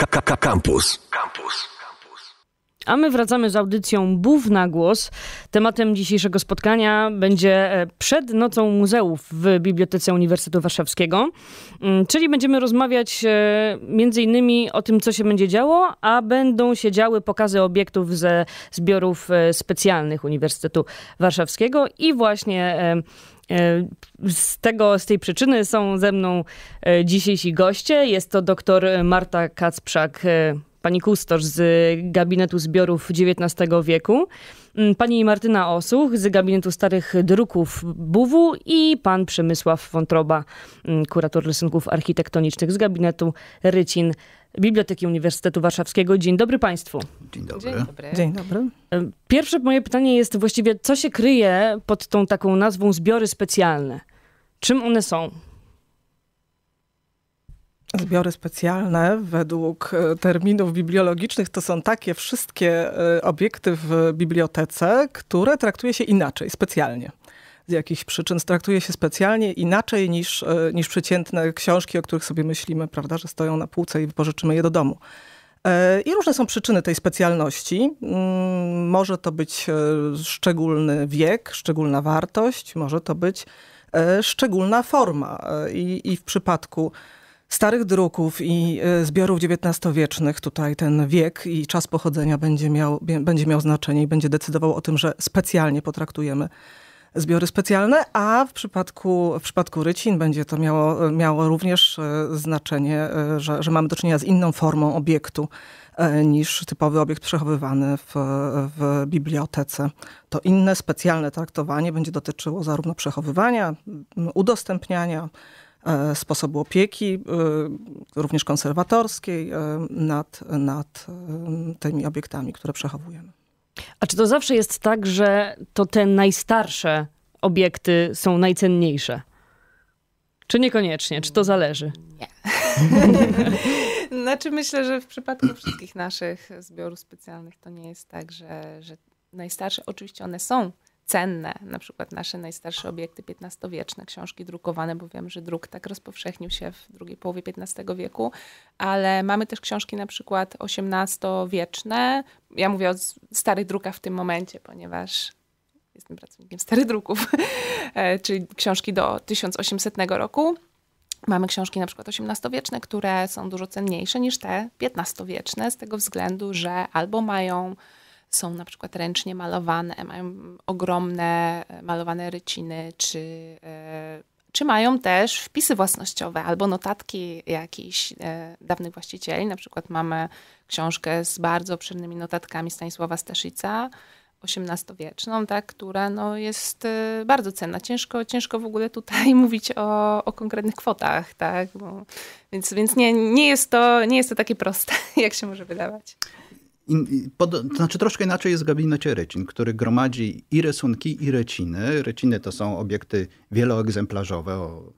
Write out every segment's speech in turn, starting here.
KKK Campus. Campus. A my wracamy z audycją Bów na głos. Tematem dzisiejszego spotkania będzie e, przed nocą muzeów w Bibliotece Uniwersytetu Warszawskiego. Mm, czyli będziemy rozmawiać e, między innymi o tym, co się będzie działo, a będą się działy pokazy obiektów ze zbiorów e, specjalnych Uniwersytetu Warszawskiego i właśnie E, z, tego, z tej przyczyny są ze mną e, dzisiejsi goście. Jest to doktor Marta Kacprzak, e, pani kustosz z Gabinetu Zbiorów XIX wieku, pani Martyna Osuch z Gabinetu Starych Druków Buwu i pan Przemysław Wątroba, kurator rysunków architektonicznych z Gabinetu Rycin Biblioteki Uniwersytetu Warszawskiego. Dzień dobry Państwu. Dzień dobry. Dzień dobry. Dzień dobry. Pierwsze moje pytanie jest właściwie, co się kryje pod tą taką nazwą zbiory specjalne? Czym one są? Zbiory specjalne według e, terminów bibliologicznych to są takie wszystkie e, obiekty w bibliotece, które traktuje się inaczej, specjalnie z jakichś przyczyn traktuje się specjalnie inaczej niż, e, niż przeciętne książki, o których sobie myślimy, prawda, że stoją na półce i wypożyczymy je do domu. E, I różne są przyczyny tej specjalności. Mm, może to być e, szczególny wiek, szczególna wartość, może to być szczególna forma. I, i w przypadku starych druków i zbiorów XIX-wiecznych tutaj ten wiek i czas pochodzenia będzie miał, będzie miał znaczenie i będzie decydował o tym, że specjalnie potraktujemy zbiory specjalne, a w przypadku, w przypadku rycin będzie to miało, miało również e, znaczenie, e, że, że mamy do czynienia z inną formą obiektu e, niż typowy obiekt przechowywany w, w bibliotece. To inne specjalne traktowanie będzie dotyczyło zarówno przechowywania, udostępniania, sposobu opieki, również konserwatorskiej nad, nad tymi obiektami, które przechowujemy. A czy to zawsze jest tak, że to te najstarsze obiekty są najcenniejsze? Czy niekoniecznie? Czy to zależy? Nie. znaczy myślę, że w przypadku wszystkich naszych zbiorów specjalnych to nie jest tak, że, że najstarsze, oczywiście one są cenne, na przykład nasze najstarsze obiekty 15 wieczne książki drukowane, bo wiem, że druk tak rozpowszechnił się w drugiej połowie XV wieku, ale mamy też książki na przykład 18 wieczne Ja mówię o starych drukach w tym momencie, ponieważ jestem pracownikiem starych druków, e, czyli książki do 1800 roku. Mamy książki na przykład XVIII-wieczne, które są dużo cenniejsze niż te XV-wieczne z tego względu, że albo mają są na przykład ręcznie malowane, mają ogromne e, malowane ryciny, czy, e, czy mają też wpisy własnościowe albo notatki jakichś e, dawnych właścicieli. Na przykład mamy książkę z bardzo obszernymi notatkami Stanisława Staszica, XVIII-wieczną, tak, która no, jest bardzo cenna. Ciężko, ciężko w ogóle tutaj mówić o, o konkretnych kwotach, tak? Bo, więc więc nie, nie, jest to, nie jest to takie proste, jak się może wydawać. In, pod, to znaczy troszkę inaczej jest gabinecie rycin, który gromadzi i rysunki, i reciny. Reciny to są obiekty wieloegzemplarzowe, o,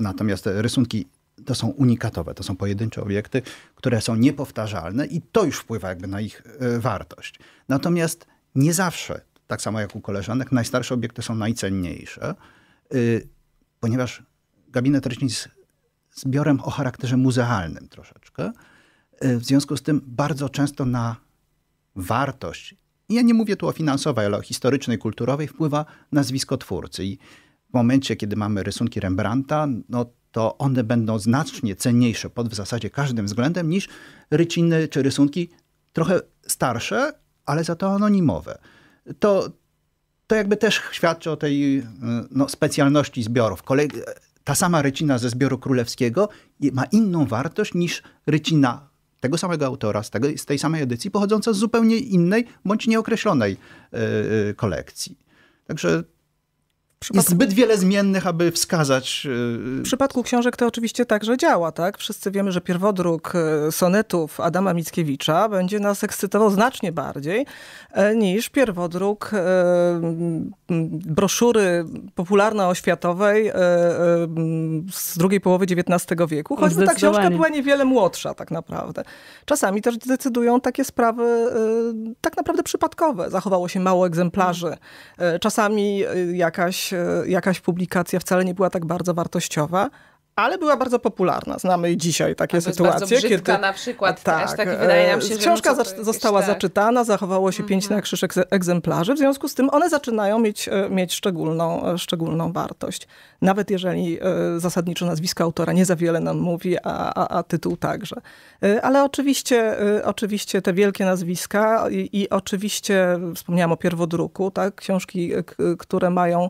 natomiast rysunki to są unikatowe, to są pojedyncze obiekty, które są niepowtarzalne i to już wpływa jakby na ich y, wartość. Natomiast nie zawsze, tak samo jak u koleżanek, najstarsze obiekty są najcenniejsze, y, ponieważ gabinet rycin jest zbiorem o charakterze muzealnym troszeczkę, E, w związku z tym bardzo często na wartość, ja nie mówię tu o finansowej, ale o historycznej, kulturowej, wpływa nazwisko twórcy. I w momencie, kiedy mamy rysunki Rembrandta, no to one będą znacznie cenniejsze pod w zasadzie każdym względem niż ryciny czy rysunki trochę starsze, ale za to anonimowe. To, to jakby też świadczy o tej e, no, specjalności zbiorów. Kolej, e, ta sama rycina ze zbioru królewskiego ma inną wartość niż rycina tego samego autora, z, tego, z tej samej edycji, pochodząca z zupełnie innej bądź nieokreślonej e, e, kolekcji. Także Przypadku... Jest zbyt wiele zmiennych, aby wskazać. Y, w przypadku książek to oczywiście także działa, tak? Wszyscy wiemy, że pierwodruk y, sonetów Adama Mickiewicza będzie nas ekscytował znacznie bardziej e, niż pierwodruk e, broszury popularno-oświatowej e, z drugiej połowy XIX wieku, choćby ta książka była niewiele młodsza tak naprawdę. Czasami też decydują takie sprawy tak naprawdę przypadkowe. Zachowało się mało egzemplarzy. Czasami jakaś E, jakaś publikacja wcale nie była tak bardzo wartościowa, ale była bardzo popularna. Znamy i dzisiaj takie sytuacje. brzydka kiedy, na przykład tak, też, tak wydaje nam się, e, Książka została tak. zaczytana, zachowało się mm -hmm. pięć mhm. na egzemplarzy, w związku z tym one zaczynają mieć, e, mieć szczególną, e, szczególną wartość. Nawet jeżeli zasadniczo nazwisko autora nie za wiele nam mówi, a, a, a tytuł także. Ale oczywiście, oczywiście te wielkie nazwiska i, i oczywiście wspomniałam o pierwodruku, tak? książki, które mają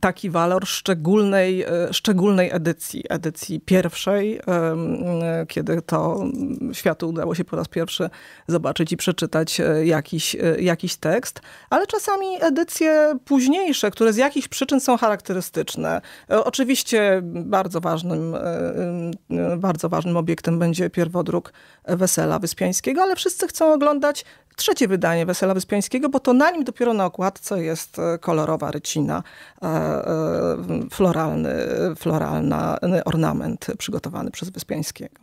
taki walor szczególnej, e, szczególnej edycji, edycji pierwszej, e, kiedy to światu udało się po raz pierwszy zobaczyć i przeczytać e, jakiś, jakiś tekst, ale czasami edycje późniejsze, które z jakichś przyczyn są charakterystyczne. Oczywiście bardzo ważnym, bardzo ważnym obiektem będzie pierwodruk Wesela Wyspiańskiego, ale wszyscy chcą oglądać trzecie wydanie Wesela Wyspiańskiego, bo to na nim dopiero na okładce jest e, kolorowa rycina, e, e, floralny, floralny ornament przygotowany przez Wyspiańskiego.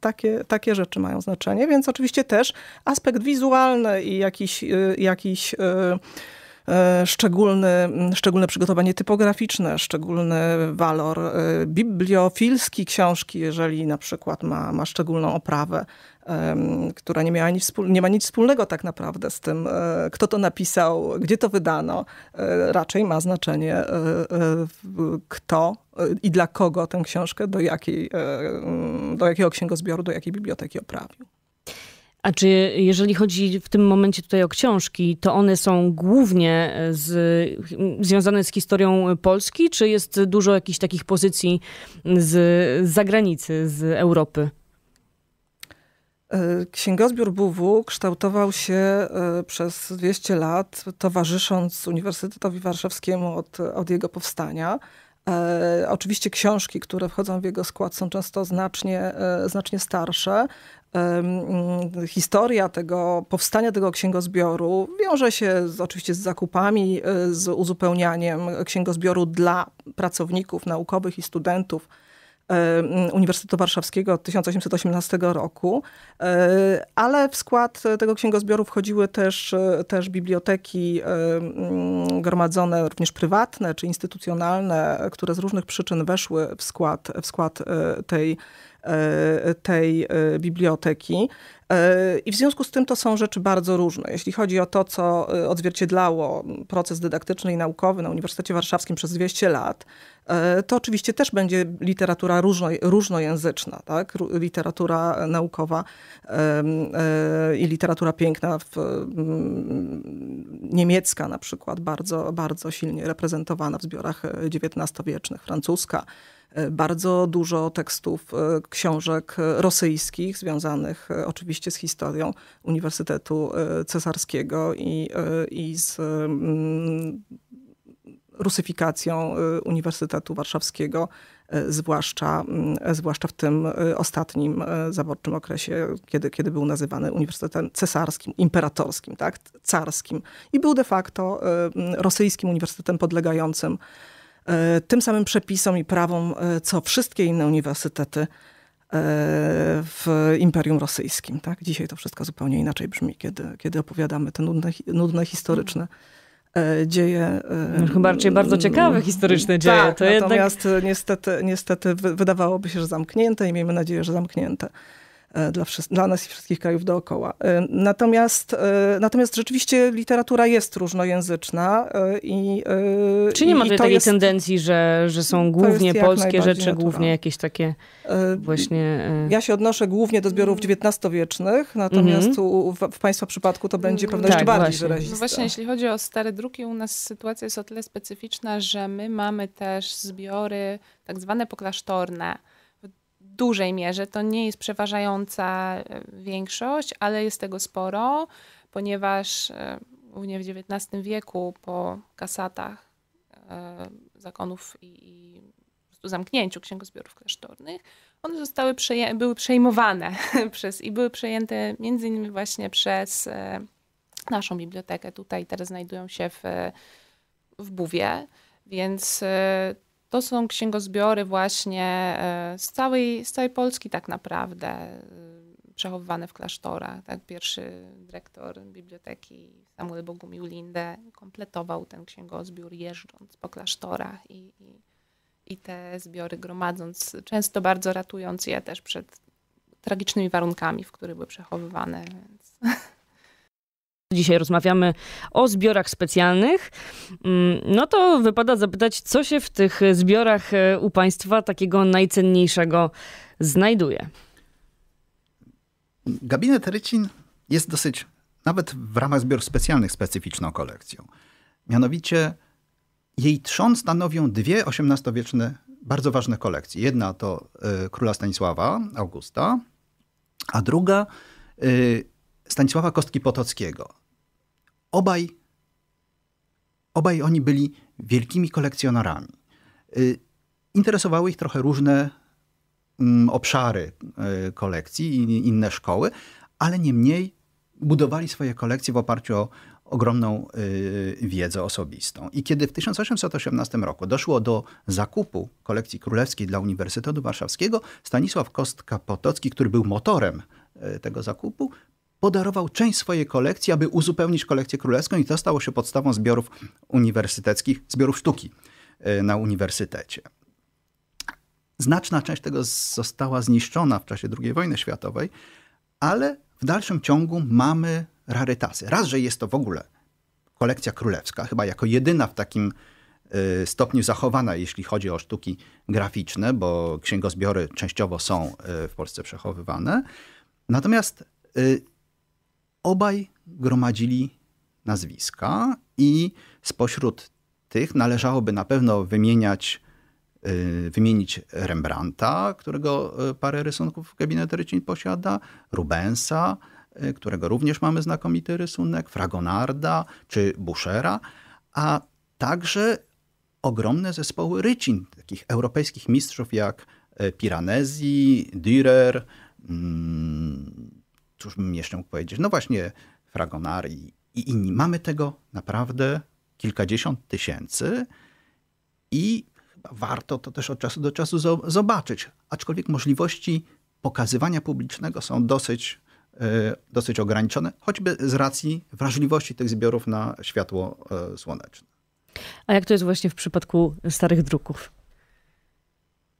Takie, takie rzeczy mają znaczenie, więc oczywiście też aspekt wizualny i jakiś, jakiś E, szczególny, mm, szczególne przygotowanie typograficzne, szczególny walor e, bibliofilski książki, jeżeli na przykład ma, ma szczególną oprawę, która nie, miała nic, nie ma nic wspólnego tak naprawdę z tym, e, kto to napisał, gdzie to wydano. Raczej ma znaczenie, kto i dla kogo tę książkę, do, jakiej, do jakiego księgozbioru, do jakiej biblioteki oprawił. A czy jeżeli chodzi w tym momencie tutaj o książki, to one są głównie z, związane z historią Polski, czy jest dużo jakichś takich pozycji z zagranicy, z Europy? E, księgozbiór BW kształtował się e, przez 200 lat, towarzysząc Uniwersytetowi Warszawskiemu od, od jego powstania. E, oczywiście książki, które wchodzą w jego skład, są często znacznie, e, znacznie starsze. E, historia tego powstania tego księgozbioru wiąże się z, oczywiście z zakupami, e, z uzupełnianiem księgozbioru dla pracowników naukowych i studentów Uniwersytetu Warszawskiego od 1818 roku, e, ale w skład tego księgozbioru wchodziły też, e, też biblioteki gromadzone również prywatne czy instytucjonalne, które z różnych przyczyn weszły w skład, w skład e, tej E, tej e, biblioteki. E, I w związku z tym to są rzeczy bardzo różne. Jeśli chodzi o to, co odzwierciedlało proces dydaktyczny i naukowy na Uniwersytecie Warszawskim przez 200 lat, to oczywiście też będzie literatura różno, różnojęzyczna, tak? literatura naukowa i literatura piękna, w, mm, niemiecka na przykład, bardzo, bardzo silnie reprezentowana w zbiorach XIX-wiecznych, francuska E, bardzo dużo tekstów, e, książek rosyjskich, związanych e, oczywiście z historią Uniwersytetu Cesarskiego i, i z mm, rusyfikacją Uniwersytetu Warszawskiego, zwłaszcza, mm, zwłaszcza w tym ostatnim zaborczym okresie, kiedy, kiedy był nazywany Uniwersytetem Cesarskim, Imperatorskim, tak? Carskim i był de facto mm, rosyjskim uniwersytetem podlegającym E, tym samym przepisom i prawom, e, co wszystkie inne uniwersytety e, w Imperium Rosyjskim. Tak? Dzisiaj to wszystko zupełnie inaczej brzmi, kiedy, kiedy opowiadamy te nudne, nudne historyczne dzieje. No, chyba bardzo ciekawe historyczne dzieje. Tak, to natomiast jednak... niestety, niestety wydawałoby się, że zamknięte i miejmy nadzieję, że zamknięte. E, dla, dla nas i wszystkich krajów dookoła. E, natomiast, e, natomiast rzeczywiście literatura jest różnojęzyczna. I, Czy nie i, ma tutaj takiej jest, tendencji, że, że są głównie polskie rzeczy, natura. głównie jakieś takie właśnie... Ja się odnoszę głównie do zbiorów XIX-wiecznych, mm. natomiast mhm. w, w Państwa przypadku to będzie mm, pewno tak, jeszcze bardziej właśnie. wyraziste. No właśnie, jeśli chodzi o stare druki, u nas sytuacja jest o tyle specyficzna, że my mamy też zbiory tak zwane poklasztorne, dużej mierze. To nie jest przeważająca e, większość, ale jest tego sporo, ponieważ e, głównie w XIX wieku po kasatach e, zakonów i, i zamknięciu księgozbiorów klasztornych, one zostały przeje, były przejmowane przez i były przejęte między innymi właśnie przez naszą bibliotekę. Tutaj teraz znajdują się w, w Buwie, więc to są księgozbiory właśnie e, z całej, z całej Polski tak naprawdę, e, przechowywane w klasztorach. Tak? Pierwszy dyrektor biblioteki Samuel Bogumił Lindę kompletował ten księgozbiór jeżdżąc po klasztorach i, i, i te zbiory gromadząc, często bardzo ratując je też przed tragicznymi warunkami, w których były przechowywane. Więc. Dzisiaj rozmawiamy o zbiorach specjalnych. Mm, no to wypada zapytać, co się w tych zbiorach e, u Państwa takiego najcenniejszego znajduje. Gabinet Rycin jest dosyć, nawet w ramach zbiorów specjalnych, specyficzną kolekcją. Mianowicie jej trzon stanowią dwie XVIII-wieczne bardzo ważne kolekcje. Jedna to y, króla Stanisława Augusta, a druga y, Stanisława Kostki Potockiego Obaj, obaj oni byli wielkimi kolekcjonerami. Y, interesowały ich trochę różne mm, obszary y, kolekcji i inne szkoły, ale niemniej budowali swoje kolekcje w oparciu o ogromną y, wiedzę osobistą. I kiedy w 1818 roku doszło do zakupu kolekcji królewskiej dla Uniwersytetu Warszawskiego, Stanisław Kostka-Potocki, który był motorem tego zakupu, podarował część swojej kolekcji, aby uzupełnić kolekcję królewską i to stało się podstawą zbiorów uniwersyteckich, zbiorów sztuki e, na uniwersytecie. Znaczna część tego została zniszczona w czasie II wojny światowej, ale w dalszym ciągu mamy rarytasy. Raz, że jest to w ogóle kolekcja królewska, chyba jako jedyna w takim e, stopniu zachowana, jeśli chodzi o sztuki graficzne, bo księgozbiory częściowo są e, w Polsce przechowywane. Natomiast Obaj gromadzili nazwiska i spośród tych należałoby na pewno wymieniać, y, wymienić Rembrandta, którego y, parę rysunków gabinet Rycin posiada, Rubensa, y, którego również mamy znakomity rysunek, Fragonarda czy Buschera, a także ogromne zespoły rycin, takich europejskich mistrzów jak Piranesi, Dürer, mm, cóż bym jeszcze mógł powiedzieć? No właśnie, Fragonari i, inni. Mamy tego naprawdę kilkadziesiąt tysięcy i chyba warto to też od czasu do czasu zobaczyć. Aczkolwiek możliwości pokazywania publicznego są dosyć, e, dosyć ograniczone, choćby z racji wrażliwości tych zbiorów na światło e, słoneczne. A jak to jest właśnie w przypadku starych druków?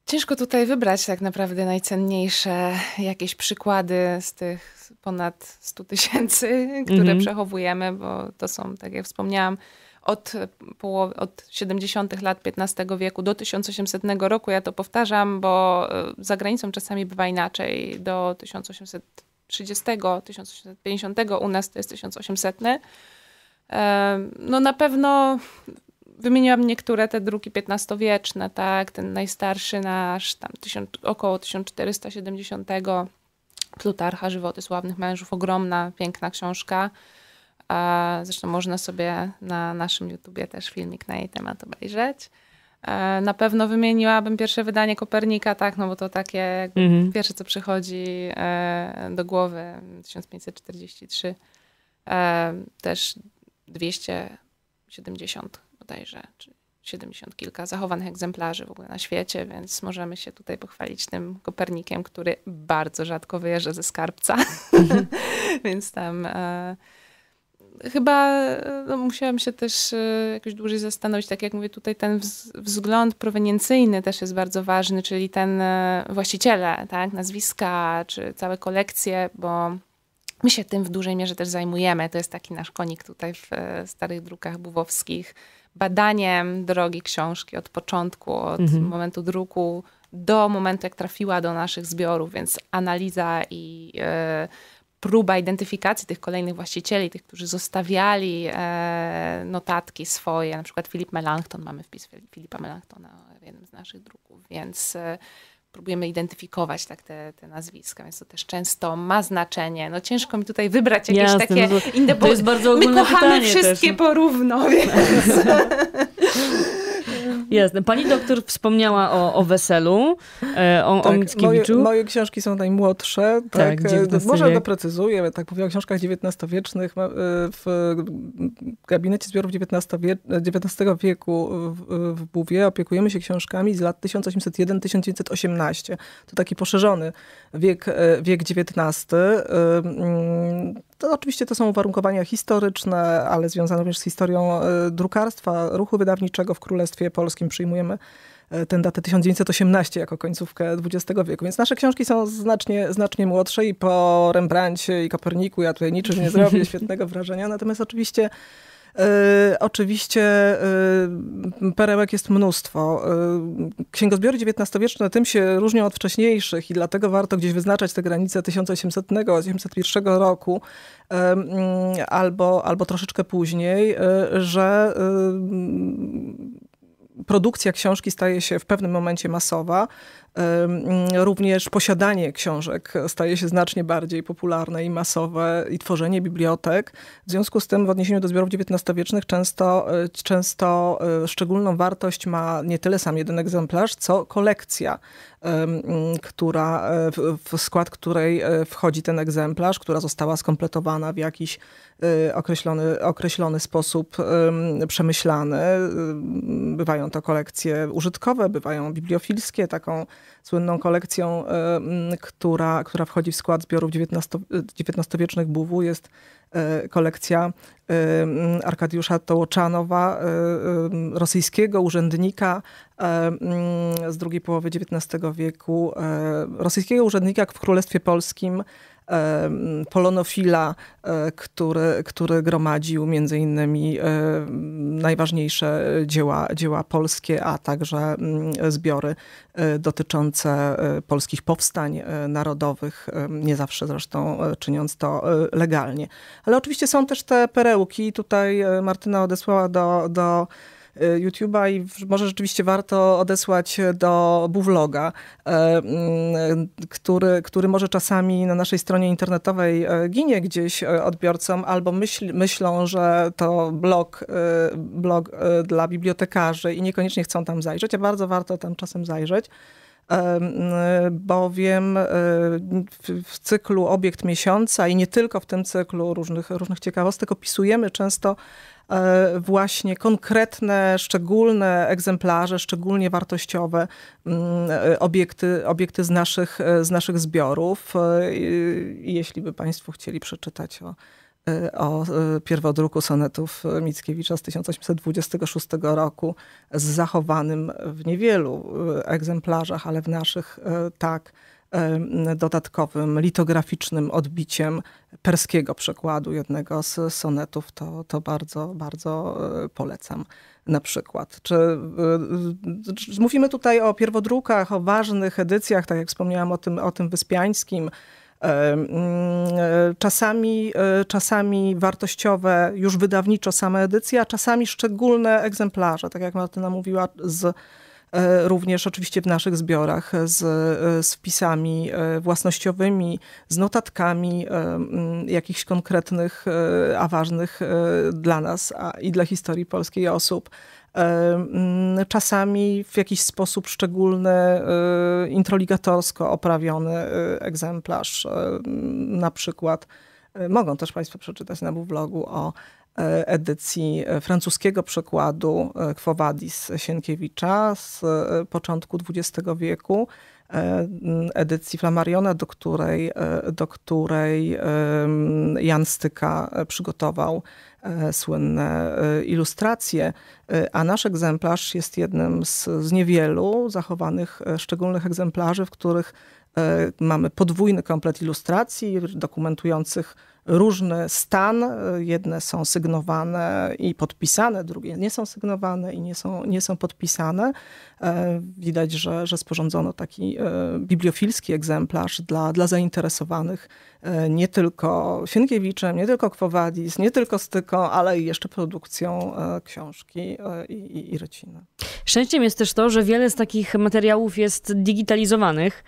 Ciężko tutaj wybrać tak naprawdę najcenniejsze jakieś przykłady z tych ponad 100 tysięcy, które mm -hmm. przechowujemy, bo to są, tak jak wspomniałam, od, połowy, od 70. lat XV wieku do 1800 roku. Ja to powtarzam, bo e, za granicą czasami bywa inaczej. Do 1830, 1850 u nas to jest 1800. E, no na pewno wymieniłam niektóre te druki 15 wieczne tak, ten najstarszy nasz, tam tysiąc, około 1470 Plutarcha, Żywoty Sławnych Mężów, ogromna, piękna książka. Zresztą można sobie na naszym YouTubie też filmik na jej temat obejrzeć. E, na pewno wymieniłabym pierwsze wydanie Kopernika, tak, no bo to takie mhm. pierwsze, co przychodzi e, do głowy, 1543. E, też 270 bodajże, czy 70 kilka zachowanych egzemplarzy w ogóle na świecie, więc możemy się tutaj pochwalić tym Kopernikiem, który bardzo rzadko wyjeżdża ze skarbca. Mhm. więc tam e, chyba e, no, musiałam się też e, jakoś dłużej zastanowić. Tak jak mówię, tutaj ten wz- wzgląd proweniencyjny też jest bardzo ważny, czyli ten e, właściciele, tak, nazwiska czy całe kolekcje, bo My się tym w dużej mierze też zajmujemy. To jest taki nasz konik tutaj w e, starych drukach buwowskich badaniem drogi książki od początku, od mhm. momentu druku do momentu, jak trafiła do naszych zbiorów, więc analiza i e, próba identyfikacji tych kolejnych właścicieli, tych, którzy zostawiali e, notatki swoje. Na przykład Filip Melanchthon, mamy wpis Filipa Melanchtona w jednym z naszych druków, więc e, próbujemy identyfikować tak te, te, nazwiska, więc to też często ma znaczenie. No ciężko mi tutaj wybrać jakieś Jasne, takie no to, inne, bo to jest bardzo My kochamy wszystkie też. No. porówno, więc... Jasne. Pani doktor wspomniała o, o weselu, e, o, tak, o Mickiewiczu. Moje, moje, książki są najmłodsze. Tak, tak e, Może doprecyzuję, tak mówię o książkach XIX-wiecznych. E, w gabinecie zbiorów XIX, XIX wieku w, w Buwie opiekujemy się książkami z lat 1801-1918. To taki poszerzony wiek, wiek XIX. To oczywiście to są uwarunkowania historyczne, ale związane również z historią e, drukarstwa, ruchu wydawniczego w Królestwie Polskim. Przyjmujemy e, tę datę 1918 jako końcówkę XX wieku. Więc nasze książki są znacznie, znacznie młodsze i po Rembrandcie i Koperniku ja tutaj niczym nie zrobię świetnego wrażenia. Natomiast oczywiście E, oczywiście e, perełek jest mnóstwo. E, księgozbiory XIX-wieczne tym się różnią od wcześniejszych i dlatego warto gdzieś wyznaczać te granice 1800-1801 roku albo, albo troszeczkę później, że produkcja książki staje się w pewnym momencie masowa. Mm, również posiadanie książek staje się znacznie bardziej popularne i masowe i tworzenie bibliotek. W związku z tym w odniesieniu do zbiorów XIX-wiecznych często, e, często e, szczególną wartość ma nie tyle sam jeden egzemplarz, co kolekcja. Mm, która, e, w skład której e, wchodzi ten egzemplarz, która została skompletowana w jakiś e, określony, określony sposób przemyślany. Bywają to kolekcje użytkowe, bywają bibliofilskie, taką słynną kolekcją, która, która wchodzi w skład zbiorów XIX-wiecznych XIX buwu jest E, kolekcja e, mm, Arkadiusza Tołoczanowa, e, rosyjskiego urzędnika mm, z drugiej połowy XIX wieku, rosyjskiego urzędnika w Królestwie Polskim, polonofila, e, który, który gromadził między innymi e, najważniejsze dzieła, dzieła polskie, a także mm, zbiory e, dotyczące polskich powstań narodowych, nie zawsze zresztą czyniąc to legalnie. Ale oczywiście są też te perełki. Tutaj Martyna odesłała do, do Y, YouTube'a i może rzeczywiście warto odesłać do Buvloga, y, y, który, który może czasami na naszej stronie internetowej ginie gdzieś odbiorcom, albo myśl, myślą, że to blog, blog dla bibliotekarzy i niekoniecznie chcą tam zajrzeć, a bardzo warto tam czasem zajrzeć bowiem w cyklu Obiekt Miesiąca i nie tylko w tym cyklu różnych, różnych ciekawostek opisujemy często E, właśnie konkretne, szczególne egzemplarze, szczególnie wartościowe mm, e, obiekty, obiekty z, naszych, e, z naszych zbiorów. Jeśli by Państwo chcieli przeczytać o o pierwodruku sonetów Mickiewicza z 1826 roku z zachowanym w niewielu egzemplarzach, ale w naszych tak dodatkowym, litograficznym odbiciem perskiego przekładu jednego z sonetów, to, to bardzo, bardzo e, polecam na przykład. Czy, czy, e, mówimy tutaj o pierwodrukach, o ważnych edycjach, tak jak wspomniałam o tym, o tym wyspiańskim, mm, e, Czasami, czasami wartościowe, już wydawniczo same edycje, a czasami szczególne egzemplarze, tak jak Martyna mówiła, z E, również oczywiście w naszych zbiorach e, z, e, z wpisami własnościowymi, z notatkami mm, jakichś konkretnych, a ważnych dla nas a i dla historii polskiej osób mm, czasami w jakiś sposób szczególny, introligatorsko oprawiony egzemplarz. Na przykład mogą też Państwo przeczytać na blogu o E, edycji e, francuskiego przekładu e, Quo Vadis Sienkiewicza z początku XX wieku, edycji Flammariona, do której, do której Jan Styka przygotował słynne ilustracje, a nasz egzemplarz jest jednym z, z niewielu zachowanych szczególnych egzemplarzy, w których mamy podwójny komplet ilustracji dokumentujących różny stan. Jedne są sygnowane i podpisane, drugie nie są sygnowane i nie są, nie są podpisane. E, widać, że, że sporządzono taki e, bibliofilski egzemplarz dla, dla zainteresowanych e, nie tylko Sienkiewiczem, nie tylko Kwowadis, nie tylko Styką, ale i jeszcze produkcją książki i, i, i Szczęściem jest też to, że wiele z takich materiałów jest digitalizowanych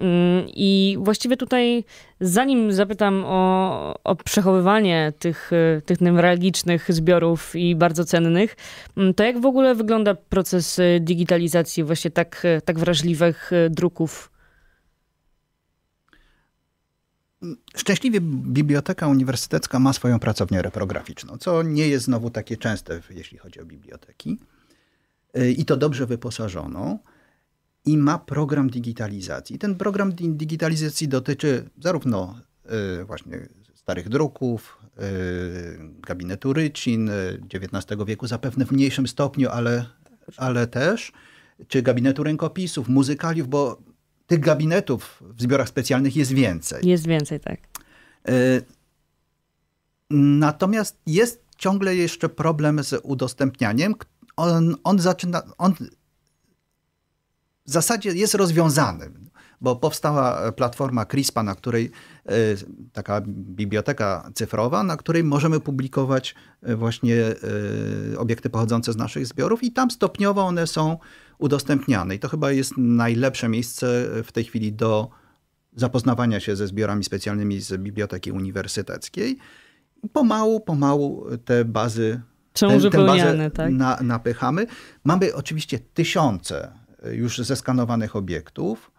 mm, i właściwie tutaj Zanim zapytam o, o przechowywanie tych, y, tych newralgicznych zbiorów i bardzo cennych, mm, to jak w ogóle wygląda proces y, digitalizacji właśnie tak, y, tak wrażliwych druków? Szczęśliwie Biblioteka Uniwersytecka ma swoją pracownię reprograficzną, co nie jest znowu takie częste, jeśli chodzi o biblioteki. I to dobrze wyposażoną i ma program digitalizacji. Ten program digitalizacji dotyczy zarówno y, właśnie starych druków, y, gabinetu rycin XIX y, wieku, zapewne w mniejszym stopniu, ale, ale też, czy gabinetu rękopisów, muzykaliów, bo tych gabinetów w zbiorach specjalnych jest więcej. Jest więcej, tak. Y, natomiast jest ciągle jeszcze problem z udostępnianiem. On, on zaczyna, on w zasadzie jest rozwiązany, bo powstała e, platforma CRISPA, na której e, taka biblioteka cyfrowa, na której możemy publikować e, właśnie obiekty pochodzące z naszych zbiorów i tam stopniowo one są udostępniane. I to chyba jest najlepsze miejsce w tej chwili do zapoznawania się ze zbiorami specjalnymi z Biblioteki Uniwersyteckiej. Pomału, pomału te bazy, Są ten, tak? na, napychamy. Mamy oczywiście tysiące już zeskanowanych obiektów,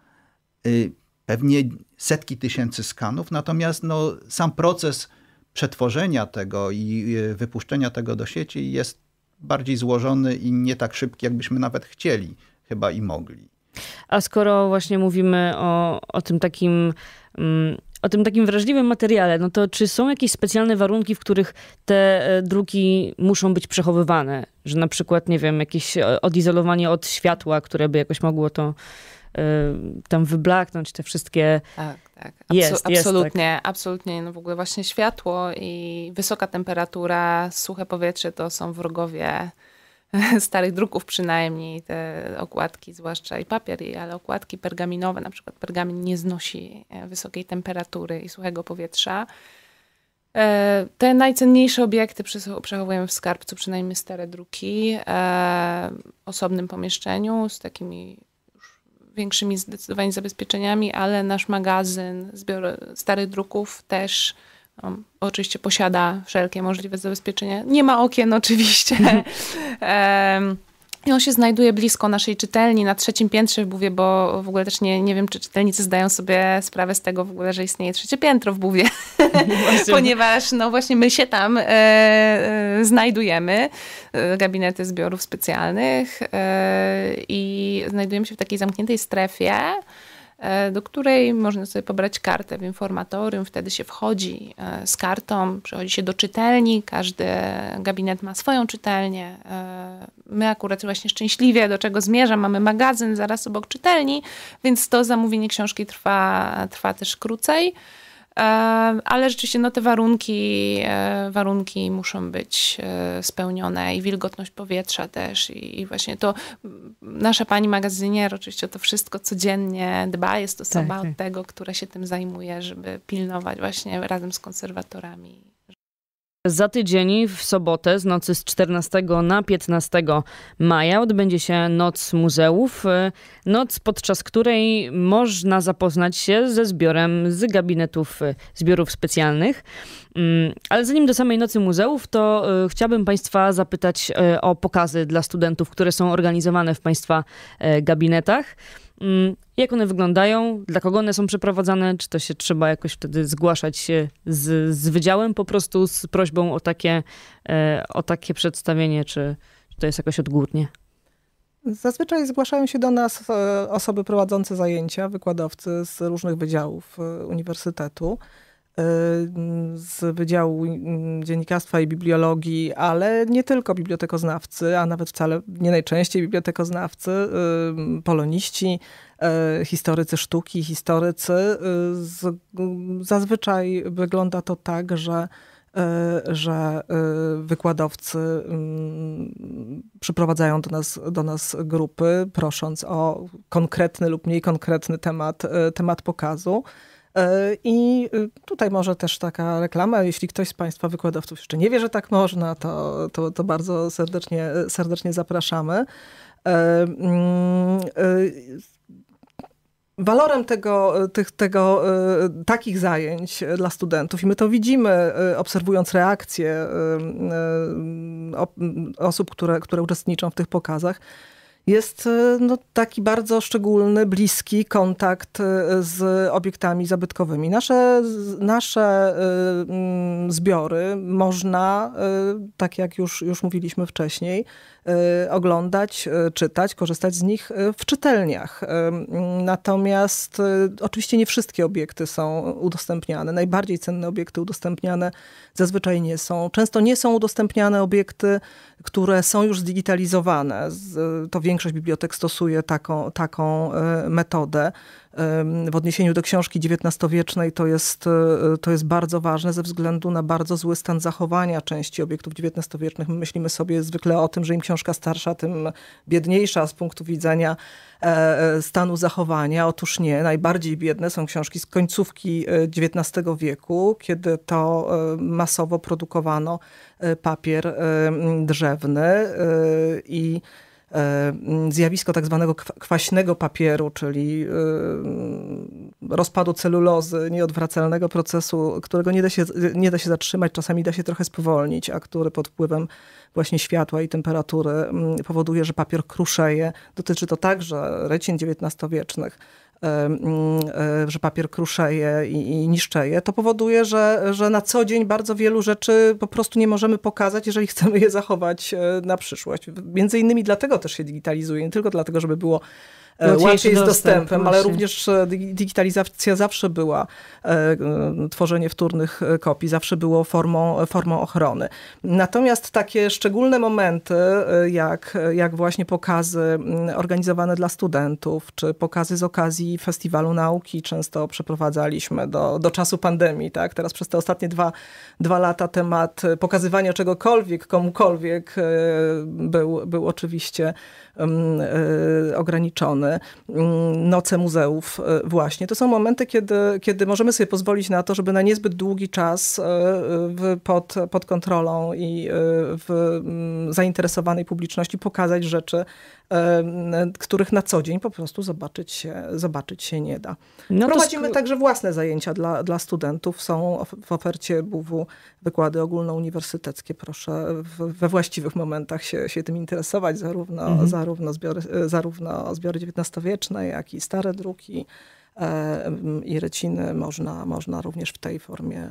y, pewnie setki tysięcy skanów, natomiast no, sam proces przetworzenia tego i y, wypuszczenia tego do sieci jest bardziej złożony i nie tak szybki, jakbyśmy nawet chcieli chyba i mogli. A skoro właśnie mówimy o, o tym takim o tym takim wrażliwym materiale, no to czy są jakieś specjalne warunki, w których te e, druki muszą być przechowywane? Że na przykład, nie wiem, jakieś e, odizolowanie od światła, które by jakoś mogło to e, tam wyblaknąć, te wszystkie... Tak, tak. Absu jest, absolutnie, jest, tak. absolutnie. No w ogóle właśnie światło i wysoka temperatura, suche powietrze to są wrogowie starych druków przynajmniej, te okładki, zwłaszcza i papier, ale okładki pergaminowe, na przykład pergamin nie znosi e, wysokiej temperatury i suchego powietrza. E, te najcenniejsze obiekty przechowujemy w skarbcu, przynajmniej stare druki, e, w osobnym pomieszczeniu z takimi większymi zdecydowanie zabezpieczeniami, ale nasz magazyn zbior starych druków też Oczywiście posiada wszelkie możliwe zabezpieczenia. Nie ma okien, oczywiście. I on się znajduje blisko naszej czytelni, na trzecim piętrze w Buwie, bo w ogóle też nie, nie wiem, czy czytelnicy zdają sobie sprawę z tego w ogóle, że istnieje trzecie piętro w Buwie. Ponieważ no właśnie my się tam e, e, znajdujemy, e, gabinety zbiorów specjalnych e, i znajdujemy się w takiej zamkniętej strefie, E, do której można sobie pobrać kartę w informatorium. Wtedy się wchodzi e, z kartą, przychodzi się do czytelni, każdy gabinet ma swoją czytelnię. E, my akurat właśnie szczęśliwie, do czego zmierzam, mamy magazyn zaraz obok czytelni, więc to zamówienie książki trwa, trwa też krócej ale rzeczywiście no, te warunki, e, warunki muszą być e, spełnione i wilgotność powietrza też i, i właśnie to nasza pani magazynier oczywiście to wszystko codziennie dba, jest tak, osoba tak, tak. od tego, która się tym zajmuje, żeby pilnować właśnie razem z konserwatorami za tydzień w sobotę z nocy z 14 na 15 maja odbędzie się Noc Muzeów, y, noc podczas której można zapoznać się ze zbiorem z gabinetów y, zbiorów specjalnych. Mm, ale zanim do samej Nocy Muzeów, to y, chciałbym Państwa zapytać o pokazy dla studentów, które są organizowane w Państwa gabinetach. Mm, jak one wyglądają? Dla kogo one są przeprowadzane? Czy to się trzeba jakoś wtedy zgłaszać się z, z wydziałem po prostu z prośbą o takie, e, o takie przedstawienie, czy, czy to jest jakoś odgórnie? Zazwyczaj zgłaszają się do nas e, osoby prowadzące zajęcia, wykładowcy z różnych wydziałów e, uniwersytetu. Y, z Wydziału y, Dziennikarstwa i Bibliologii, ale nie tylko bibliotekoznawcy, a nawet wcale nie najczęściej bibliotekoznawcy, y, poloniści, historycy sztuki, historycy. Zazwyczaj wygląda to tak, że że wykładowcy mm, przyprowadzają do nas, do nas grupy, prosząc o konkretny lub mniej konkretny temat, temat pokazu. E, I y, tutaj może też taka reklama, jeśli ktoś z Państwa wykładowców jeszcze nie wie, że tak można, to, to, to bardzo serdecznie, serdecznie zapraszamy. E, mm, y, walorem tego, tych, tego, y, takich zajęć dla studentów, i my to widzimy, obserwując reakcje osób, które, które uczestniczą w tych pokazach, jest e, no, taki bardzo szczególny, bliski kontakt e, z obiektami zabytkowymi. Nasze, nasze e, zbiory można, tak jak już, już mówiliśmy wcześniej, oglądać, czytać, korzystać z nich w czytelniach. Natomiast oczywiście nie wszystkie obiekty są udostępniane. Najbardziej cenne obiekty udostępniane zazwyczaj nie są. Często nie są udostępniane obiekty, które są już zdigitalizowane. To większość większość bibliotek stosuje taką, taką e, metodę. W odniesieniu do książki XIX-wiecznej to jest, e, to jest bardzo ważne ze względu na bardzo zły stan zachowania części obiektów XIX-wiecznych. My myślimy sobie zwykle o tym, że im książka starsza, tym biedniejsza z punktu widzenia e, stanu zachowania. Otóż nie, najbardziej biedne są książki z końcówki XIX wieku, kiedy to masowo produkowano papier drzewny i E, zjawisko tak zwanego kwaśnego papieru, czyli e, rozpadu celulozy, nieodwracalnego procesu, którego nie da, się, nie da się zatrzymać, czasami da się trochę spowolnić, a który pod wpływem właśnie światła i temperatury mm, powoduje, że papier kruszeje. Dotyczy to także recin XIX-wiecznych że papier kruszeje i, i niszczeje, to powoduje, że, że na co dzień bardzo wielu rzeczy po prostu nie możemy pokazać, jeżeli chcemy je zachować e, na przyszłość. Między innymi dlatego też się digitalizuje, nie tylko dlatego, żeby było E, no, łatwiej, łatwiej jest dostępem, ale również e, digitalizacja zawsze była, e, tworzenie wtórnych kopii zawsze było formą, formą ochrony. Natomiast takie szczególne momenty, jak, jak właśnie pokazy organizowane dla studentów, czy pokazy z okazji Festiwalu Nauki często przeprowadzaliśmy do, do czasu pandemii. Tak? Teraz przez te ostatnie dwa, dwa lata temat pokazywania czegokolwiek, komukolwiek był, był oczywiście ograniczony. Mm, noce muzeów e, właśnie. To są momenty, kiedy, kiedy możemy sobie pozwolić na to, żeby na niezbyt długi czas e, pod, pod kontrolą i e, w mm, zainteresowanej publiczności pokazać rzeczy, których na co dzień po prostu zobaczyć się, zobaczyć się nie da. No Prowadzimy także własne zajęcia dla, dla studentów. Są w ofercie BW wykłady ogólnouniwersyteckie. Proszę w, we właściwych momentach się, się tym interesować, zarówno, mhm. zarówno, zbiory, zarówno zbiory XIX-wieczne, jak i stare druki i reciny można, można również w tej formie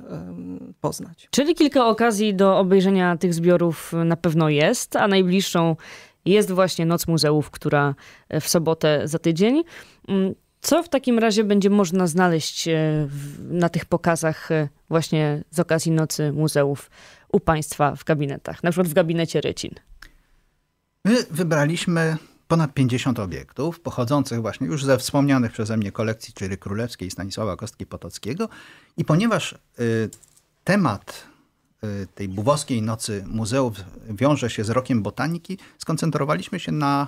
poznać. Czyli kilka okazji do obejrzenia tych zbiorów na pewno jest, a najbliższą jest właśnie Noc Muzeów, która e, w sobotę za tydzień. Mm, co w takim razie będzie można znaleźć e, na tych pokazach e, właśnie z okazji Nocy Muzeów u Państwa w gabinetach, na przykład w gabinecie Rycin? My wybraliśmy ponad 50 obiektów pochodzących właśnie już ze wspomnianych przeze mnie kolekcji Czyry Królewskiej i Stanisława Kostki-Potockiego i ponieważ y, temat Y, tej buwowskiej nocy muzeów wiąże się z rokiem botaniki, skoncentrowaliśmy się na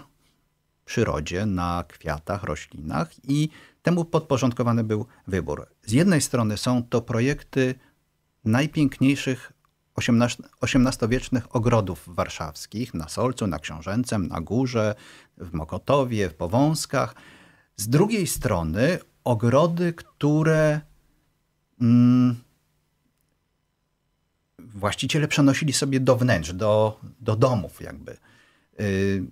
przyrodzie, na kwiatach, roślinach i temu podporządkowany był wybór. Z jednej strony są to projekty najpiękniejszych XVIII-wiecznych ogrodów warszawskich na Solcu, na Książęcem, na Górze, w Mokotowie, w Powązkach. Z drugiej strony ogrody, które mm, właściciele przenosili sobie do wnętrz, do, do domów jakby. Y,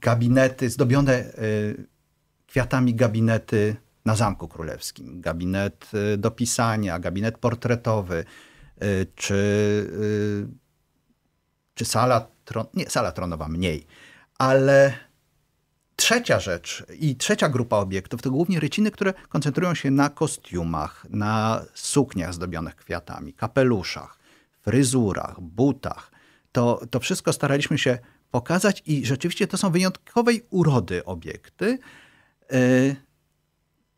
gabinety, zdobione y, kwiatami gabinety na Zamku Królewskim. Gabinet y, do pisania, gabinet portretowy, czy, czy sala, tron, nie, sala tronowa mniej. Ale trzecia rzecz i trzecia grupa obiektów to głównie ryciny, które koncentrują się na kostiumach, na sukniach zdobionych kwiatami, kapeluszach fryzurach, butach. To, to wszystko staraliśmy się pokazać i rzeczywiście to są wyjątkowej urody obiekty. E,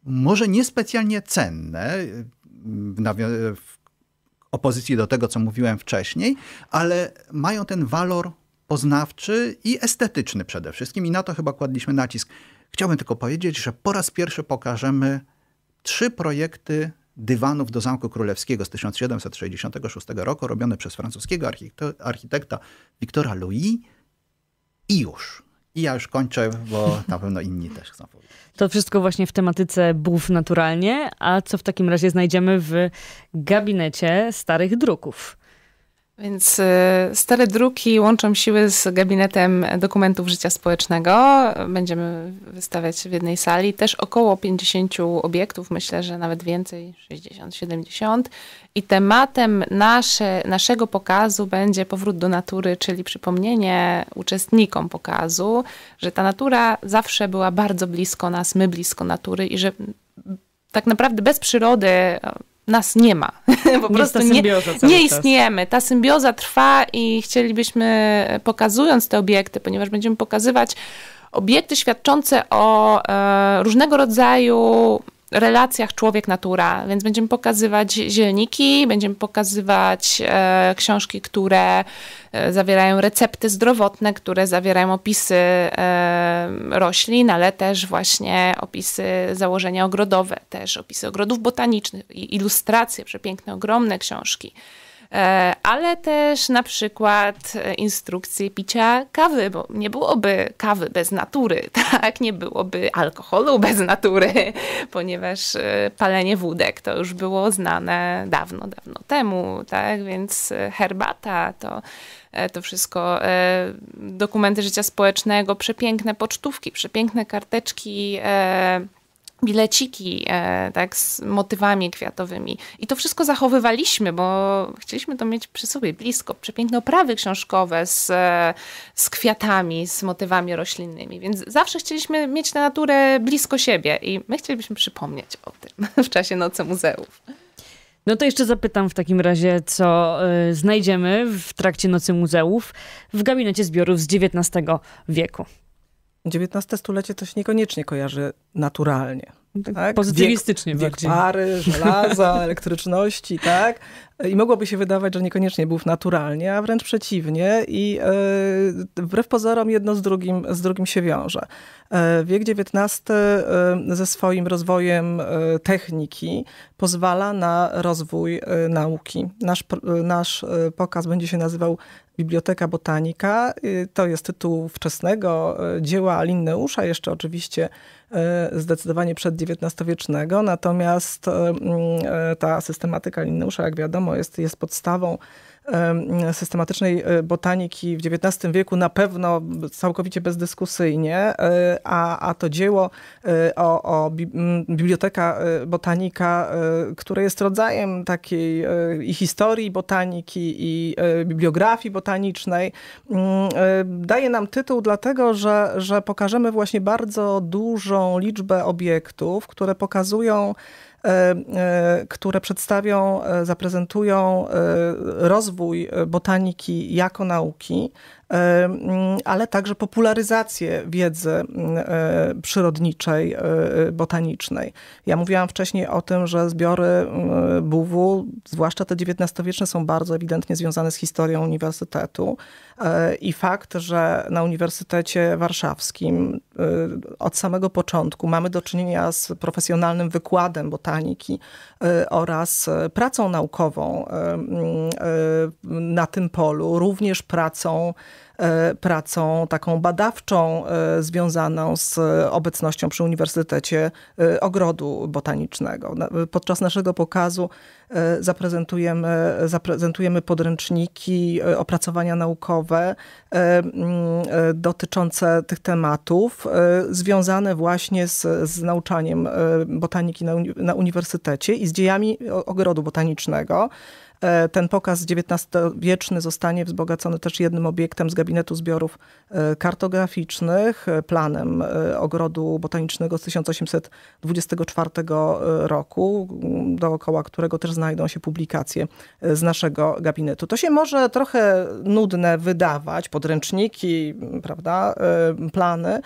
może niespecjalnie cenne e, w, w opozycji do tego, co mówiłem wcześniej, ale mają ten walor poznawczy i estetyczny przede wszystkim i na to chyba kładliśmy nacisk. Chciałbym tylko powiedzieć, że po raz pierwszy pokażemy trzy projekty dywanów do Zamku Królewskiego z 1766 roku, robione przez francuskiego architekta Wiktora Louis i już. I ja już kończę, bo na pewno inni też chcą powiedzieć. To wszystko właśnie w tematyce buf naturalnie, a co w takim razie znajdziemy w gabinecie starych druków. Więc y, stare druki łączą siły z gabinetem dokumentów życia społecznego. Będziemy wystawiać w jednej sali też około 50 obiektów, myślę, że nawet więcej, 60-70. I tematem nasze, naszego pokazu będzie powrót do natury, czyli przypomnienie uczestnikom pokazu, że ta natura zawsze była bardzo blisko nas, my blisko natury i że tak naprawdę bez przyrody nas nie ma. Po prostu nie, nie istniejemy. Ta symbioza trwa i chcielibyśmy, e, pokazując te obiekty, ponieważ będziemy pokazywać obiekty świadczące o e, różnego rodzaju relacjach człowiek-natura, więc będziemy pokazywać zielniki, będziemy pokazywać e, książki, które e, zawierają recepty zdrowotne, które zawierają opisy e, roślin, ale też właśnie opisy założenia ogrodowe, też opisy ogrodów botanicznych, ilustracje, przepiękne, ogromne książki. E, ale też na przykład e, instrukcje picia kawy, bo nie byłoby kawy bez natury, tak? Nie byłoby alkoholu bez natury, ponieważ e, palenie wódek to już było znane dawno, dawno temu, tak? Więc herbata to to wszystko, dokumenty życia społecznego, przepiękne pocztówki, przepiękne karteczki bileciki e, tak, z motywami kwiatowymi. I to wszystko zachowywaliśmy, bo chcieliśmy to mieć przy sobie blisko. Przepiękne oprawy książkowe z, e, z kwiatami, z motywami roślinnymi. Więc zawsze chcieliśmy mieć tę naturę blisko siebie i my chcielibyśmy przypomnieć o tym w czasie Nocy Muzeów. No to jeszcze zapytam w takim razie, co e, znajdziemy w trakcie Nocy Muzeów w gabinecie zbiorów z XIX wieku. XIX stulecie to się niekoniecznie kojarzy naturalnie. Tak, tak, Pozytywistycznie wiek, bardziej. Wiek pary, żelaza, elektryczności, tak? I mogłoby się wydawać, że niekoniecznie był naturalnie, a wręcz przeciwnie. I yy, wbrew pozorom jedno z drugim, z drugim się wiąże. Yy, wiek XIX yy, e, ze swoim rozwojem techniki pozwala na rozwój nauki. Nasz, nasz pokaz będzie się nazywał Biblioteka Botanika. To jest tytuł wczesnego dzieła Alinneusza, jeszcze oczywiście E, zdecydowanie wiecznego, natomiast e, e, ta systematyka Lineusza, jak wiadomo, jest, jest podstawą systematycznej e, botaniki w XIX wieku na pewno całkowicie bezdyskusyjnie, e, a, a to dzieło e, o, o Biblioteka Botanika, które jest rodzajem takiej i historii botaniki, i bibliografii botanicznej, daje nam tytuł dlatego, że, że pokażemy właśnie bardzo dużą liczbę obiektów, które pokazują E, e, które przedstawią, e, zaprezentują rozwój botaniki jako nauki, E, mm, ale także popularyzację wiedzy mm, e, przyrodniczej, e, botanicznej. Ja mówiłam wcześniej o tym, że zbiory mm, BUW, zwłaszcza te XIX-wieczne, są bardzo ewidentnie związane z historią uniwersytetu i fakt, że na Uniwersytecie Warszawskim od samego początku mamy do czynienia z profesjonalnym wykładem botaniki oraz pracą naukową na tym polu, również pracą E, pracą taką badawczą e, związaną z obecnością przy Uniwersytecie e, Ogrodu Botanicznego. Podczas naszego pokazu zaprezentujemy, zaprezentujemy podręczniki, opracowania naukowe mm, dotyczące tych tematów, związane właśnie z, z nauczaniem botaniki na, uni na uniwersytecie i z dziejami ogrodu botanicznego. E, ten pokaz XIX-wieczny zostanie wzbogacony też jednym obiektem z gabinetu zbiorów e, kartograficznych, e, planem ogrodu botanicznego z 1824 roku, dookoła którego też znajdą się publikacje z naszego gabinetu. To się może trochę nudne wydawać, podręczniki, prawda, plany,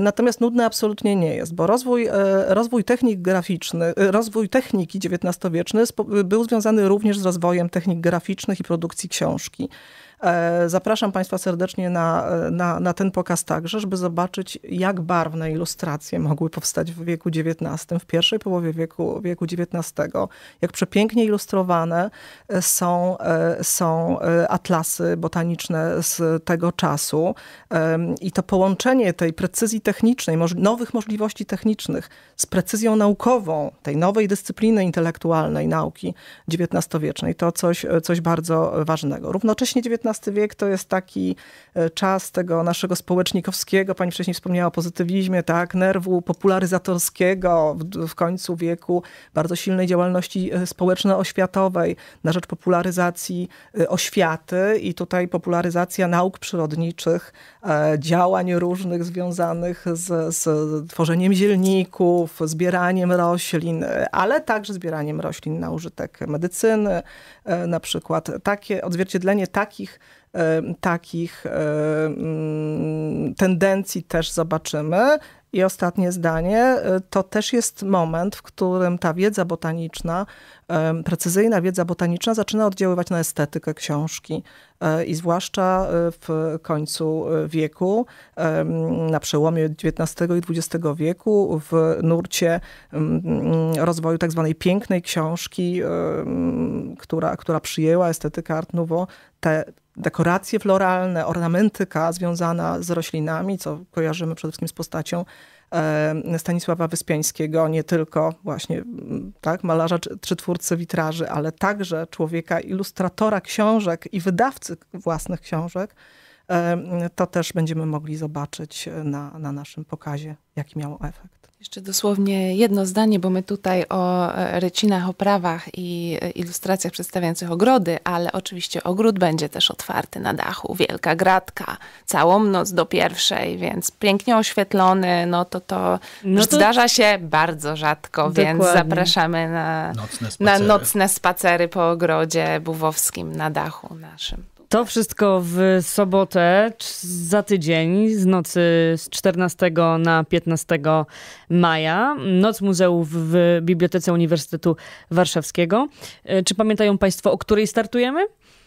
natomiast nudne absolutnie nie jest, bo rozwój, rozwój technik graficznych, rozwój techniki XIX-wieczny był związany również z rozwojem technik graficznych i produkcji książki. E, zapraszam Państwa serdecznie na, e, na, na ten pokaz także, żeby zobaczyć, jak barwne ilustracje mogły powstać w wieku XIX, w pierwszej połowie wieku, wieku XIX. Jak przepięknie ilustrowane e, są, są atlasy botaniczne z tego czasu i to połączenie tej precyzji technicznej, nowych możliwości technicznych z precyzją naukową, tej nowej dyscypliny intelektualnej nauki XIX-wiecznej, to coś, coś bardzo ważnego. Równocześnie XIX wiek to jest taki e, czas tego naszego społecznikowskiego, pani wcześniej wspomniała o pozytywizmie, tak, nerwu popularyzatorskiego w, w końcu wieku, bardzo silnej działalności e, społeczno-oświatowej na rzecz popularyzacji e, oświaty i tutaj popularyzacja nauk przyrodniczych, działań różnych związanych z, z tworzeniem zielników, zbieraniem roślin, ale także zbieraniem roślin na użytek medycyny, na przykład. Takie odzwierciedlenie takich E, takich e, mm, tendencji też zobaczymy. I ostatnie zdanie, e, to też jest moment, w którym ta wiedza botaniczna, precyzyjna wiedza botaniczna zaczyna oddziaływać na estetykę książki i zwłaszcza w końcu wieku, na przełomie XIX i XX wieku, w nurcie rozwoju tak zwanej pięknej książki, która, która przyjęła estetykę Art Nouveau, te dekoracje floralne, ornamentyka związana z roślinami, co kojarzymy przede wszystkim z postacią e, Stanisława Wyspiańskiego, nie tylko właśnie mm, tak, malarza czy, twórcy witraży, ale także człowieka, ilustratora książek i wydawcy własnych książek, e, to też będziemy mogli zobaczyć na, na naszym pokazie, jaki miał efekt. Jeszcze dosłownie jedno zdanie, bo my tutaj o e, rycinach, o prawach i e, ilustracjach przedstawiających ogrody, ale oczywiście ogród będzie też otwarty na dachu. Wielka gratka, całą noc do pierwszej, więc pięknie oświetlony, no to to, no to... zdarza się bardzo rzadko, Dokładnie. więc zapraszamy na nocne, spacery. na nocne spacery po ogrodzie buwowskim na dachu naszym. To wszystko w sobotę za tydzień, z nocy z 14 na 15 maja. Noc muzeów w Bibliotece Uniwersytetu Warszawskiego. E, czy pamiętają Państwo, o której startujemy?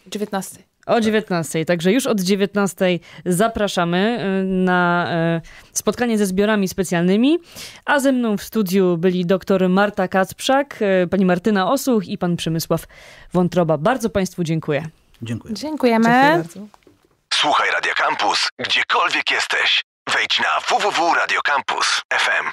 19. O 19. Także już od 19 zapraszamy e, na e, spotkanie ze zbiorami specjalnymi. A ze mną w studiu byli doktor Marta Kacprzak, pani Martyna Osuch i pan Przemysław Wątroba. Bardzo Państwu dziękuję. Dziękuję. Dziękujemy. Dziękuję Słuchaj Radio Campus, gdziekolwiek jesteś. Wejdź na www.radiocampus.fm.